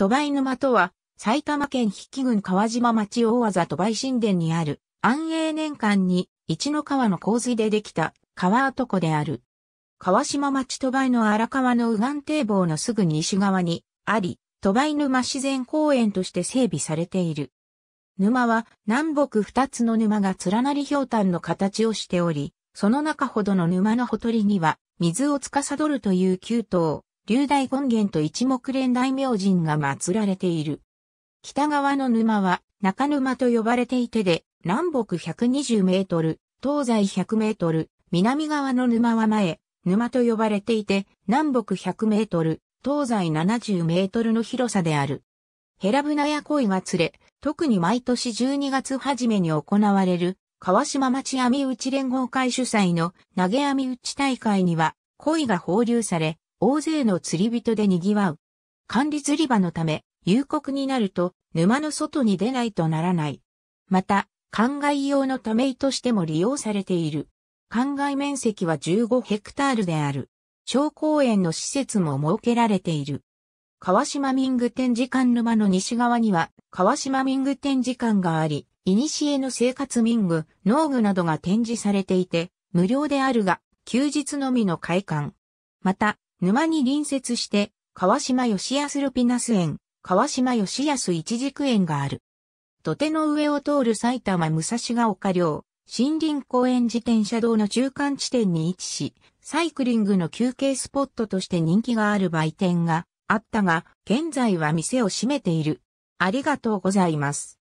鳥羽沼とは、埼玉県比企郡川島町大技鳥羽神殿にある、安永年間に、一の川の洪水でできた、川湖である。川島町鳥羽の荒川の右岸堤防のすぐ西側に、あり、鳥羽沼自然公園として整備されている。沼は、南北二つの沼が連なり氷炭の形をしており、その中ほどの沼のほとりには、水を司るという9頭、龍大権現と一目連大明神が祀られている。北側の沼は中沼と呼ばれていてで、南北120メートル、東西100メートル、南側の沼は前、沼と呼ばれていて、南北100メートル、東西70メートルの広さである。ヘラブナや恋が連れ、特に毎年12月初めに行われる、川島町網打ち連合会主催の投げ網打ち大会には、鯉が放流され、大勢の釣り人で賑わう。管理釣り場のため、夕刻になると沼の外に出ないとならない。また、灌漑用のためいとしても利用されている。灌漑面積は15ヘクタールである。小公園の施設も設けられている。川島ミング展示館沼の西側には川島ミング展示館があり、古の生活民具、農具などが展示されていて、無料であるが、休日のみの開館。また、沼に隣接して、川島吉安ルピナス園、川島吉安一軸園がある。土手の上を通る埼玉武蔵ヶ丘陵、森林公園自転車道の中間地点に位置し、サイクリングの休憩スポットとして人気がある売店があったが、現在は店を閉めている。ありがとうございます。